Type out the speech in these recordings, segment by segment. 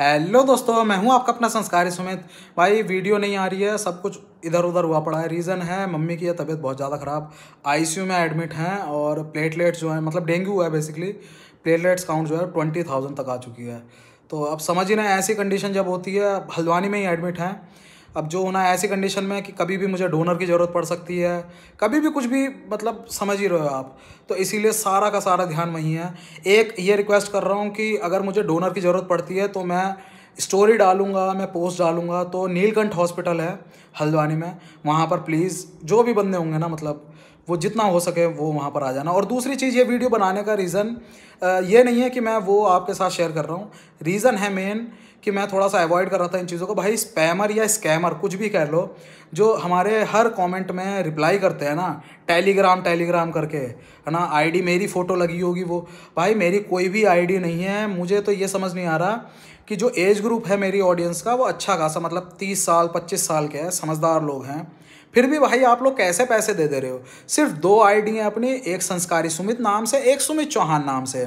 hello दोस्तों मैं हूं आपका अपना संस्कार सुमित भाई वीडियो नहीं आ रही है सब कुछ इधर उधर हुआ पड़ा है रीज़न है मम्मी की यह तबीयत बहुत ज़्यादा ख़राब आईसीयू में एडमिट हैं और प्लेटलेट्स मतलब जो है मतलब डेंगू हुआ है बेसिकली प्लेटलेट्स काउंट जो है ट्वेंटी थाउजेंड तक आ चुकी है तो अब समझ ही ना ऐसी कंडीशन जब होती है हल्द्वानी में ही एडमिट हैं अब जो होना है ऐसी कंडीशन में कि कभी भी मुझे डोनर की ज़रूरत पड़ सकती है कभी भी कुछ भी मतलब समझ ही रहे हो आप तो इसीलिए सारा का सारा ध्यान वहीं है एक ये रिक्वेस्ट कर रहा हूँ कि अगर मुझे डोनर की ज़रूरत पड़ती है तो मैं स्टोरी डालूंगा मैं पोस्ट डालूंगा तो नीलकंठ हॉस्पिटल है हल्द्वानी में वहाँ पर प्लीज़ जो भी बंदे होंगे ना मतलब वो जितना हो सके वो वहाँ पर आ जाना और दूसरी चीज़ ये वीडियो बनाने का रीज़न ये नहीं है कि मैं वो आपके साथ शेयर कर रहा हूँ रीज़न है मेन कि मैं थोड़ा सा अवॉइड कर रहा था इन चीज़ों को भाई स्पैमर या स्कैमर कुछ भी कह लो जो हमारे हर कमेंट में रिप्लाई करते हैं ना टेलीग्राम टेलीग्राम करके है ना आईडी मेरी फ़ोटो लगी होगी वो भाई मेरी कोई भी आईडी नहीं है मुझे तो ये समझ नहीं आ रहा कि जो एज ग्रुप है मेरी ऑडियंस का वो अच्छा खासा मतलब तीस साल पच्चीस साल के हैं समझदार लोग हैं फिर भी भाई आप लोग कैसे पैसे दे दे रहे हो सिर्फ दो आईडी हैं अपनी एक संस्कारी सुमित नाम से एक सुमित चौहान नाम से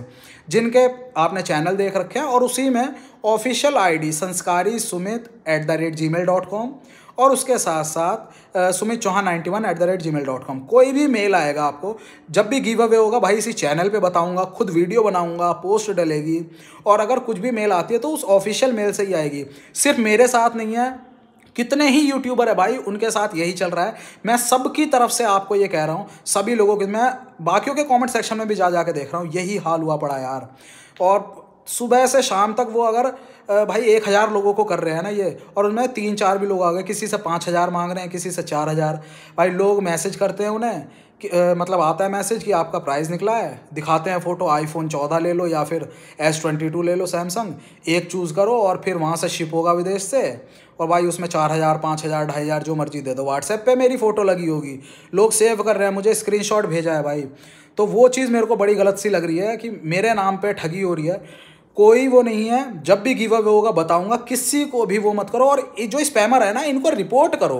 जिनके आपने चैनल देख रखे हैं और उसी में official ID Sanskari Sumit at the rate Gmail dot com और उसके साथ साथ Sumit Chauhan ninety one at the rate Gmail dot com कोई भी मेल आएगा आपको जब भी गिव अवे होगा भाई इसी चैनल पे बताऊंगा खुद वीडियो बनाऊंगा पोस्ट डलेगी और अगर कुछ भी मेल आती है तो उस ऑफिशियल मेल से ही आएगी सिर्फ मेरे साथ नहीं है कितने ही यूट्यूबर है भाई उनके साथ यही चल रहा है मैं सबकी तरफ से आपको ये कह रहा हूँ सभी लोगों के मैं बाकियों के कॉमेंट सेक्शन में भी जा जाके देख रहा हूँ यही हाल हुआ पड़ा यार और सुबह से शाम तक वो अगर भाई एक हज़ार लोगों को कर रहे हैं ना ये और उनमें तीन चार भी लोग आ गए किसी से पाँच हज़ार मांग रहे हैं किसी से चार हज़ार भाई लोग मैसेज करते हैं उन्हें कि मतलब आता है मैसेज कि आपका प्राइस निकला है दिखाते हैं फ़ोटो आईफोन चौदह ले लो या फिर एस ट्वेंटी टू ले लो सैमसंग एक चूज़ करो और फिर वहाँ से शिप होगा विदेश से और भाई उसमें चार हज़ार पाँच हज़ार ढाई हज़ार जो मर्जी दे दो व्हाट्सएप पे मेरी फ़ोटो लगी होगी लोग सेव कर रहे हैं मुझे स्क्रीनशॉट भेजा है भाई तो वो चीज़ मेरे को बड़ी गलत सी लग रही है कि मेरे नाम पे ठगी हो रही है कोई वो नहीं है जब भी गिव अवे होगा बताऊंगा किसी को भी वो मत करो और ये जो स्पैमर है ना इनको रिपोर्ट करो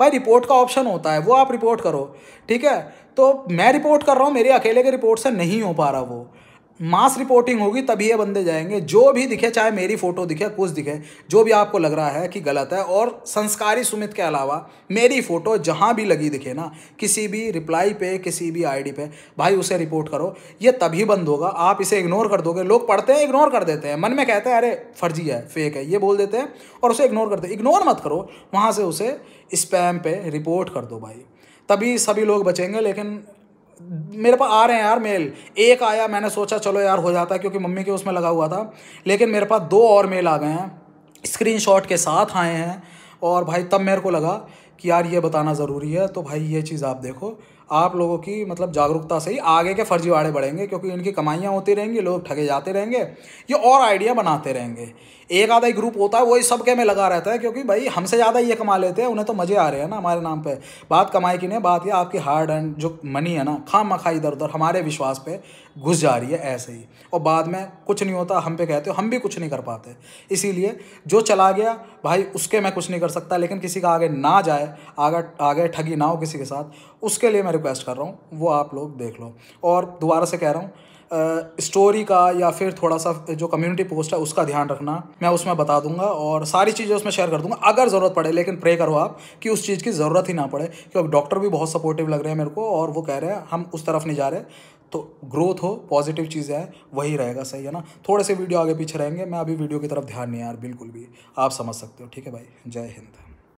भाई रिपोर्ट का ऑप्शन होता है वो आप रिपोर्ट करो ठीक है तो मैं रिपोर्ट कर रहा हूँ मेरे अकेले के रिपोर्ट से नहीं हो पा रहा वो मास रिपोर्टिंग होगी तभी ये बंदे जाएंगे जो भी दिखे चाहे मेरी फोटो दिखे कुछ दिखे जो भी आपको लग रहा है कि गलत है और संस्कारी सुमित के अलावा मेरी फोटो जहाँ भी लगी दिखे ना किसी भी रिप्लाई पे किसी भी आईडी पे भाई उसे रिपोर्ट करो ये तभी बंद होगा आप इसे इग्नोर कर दोगे लोग पढ़ते हैं इग्नोर कर देते हैं मन में कहते हैं अरे फर्जी है फेक है ये बोल देते हैं और उसे इग्नोर करते हैं इग्नोर मत करो वहाँ से उसे स्पैम पे रिपोर्ट कर दो भाई तभी सभी लोग बचेंगे लेकिन मेरे पास आ रहे हैं यार मेल एक आया मैंने सोचा चलो यार हो जाता है क्योंकि मम्मी के उसमें लगा हुआ था लेकिन मेरे पास दो और मेल आ गए हैं स्क्रीनशॉट के साथ आए हैं और भाई तब मेरे को लगा कि यार ये बताना ज़रूरी है तो भाई ये चीज़ आप देखो आप लोगों की मतलब जागरूकता से ही आगे के फर्जीवाड़े बढ़ेंगे क्योंकि इनकी कमाइयाँ होती रहेंगी लोग ठगे जाते रहेंगे ये और आइडिया बनाते रहेंगे एक आधा ही ग्रुप होता है वही सबके में लगा रहता है क्योंकि भाई हमसे ज़्यादा ये कमा लेते हैं उन्हें तो मज़े आ रहे हैं ना हमारे नाम पर बात कमाई की नहीं बात यह आपकी हार्ड एंड जो मनी है ना खाम मखा इधर उधर हमारे विश्वास पर घुस जा रही है ऐसे ही और बाद में कुछ नहीं होता हम पे कहते हो हम भी कुछ नहीं कर पाते इसीलिए जो चला गया भाई उसके मैं कुछ नहीं कर सकता लेकिन किसी का आगे ना जाए है आगे आगे ठगी ना हो किसी के साथ उसके लिए मैं रिक्वेस्ट कर रहा हूँ वो आप लोग देख लो और दोबारा से कह रहा हूँ स्टोरी का या फिर थोड़ा सा जो कम्युनिटी पोस्ट है उसका ध्यान रखना मैं उसमें बता दूंगा और सारी चीज़ें उसमें शेयर कर दूंगा अगर ज़रूरत पड़े लेकिन प्रे करो आप कि उस चीज़ की ज़रूरत ही ना पड़े क्योंकि डॉक्टर भी बहुत सपोर्टिव लग रहे हैं मेरे को और वो कह रहे हैं हम उस तरफ नहीं जा रहे तो ग्रोथ हो पॉजिटिव चीज़ आए वही रहेगा सही है ना थोड़े से वीडियो आगे पीछे रहेंगे मैं अभी वीडियो की तरफ ध्यान नहीं यार बिल्कुल भी आप समझ सकते हो ठीक है भाई जय हिंद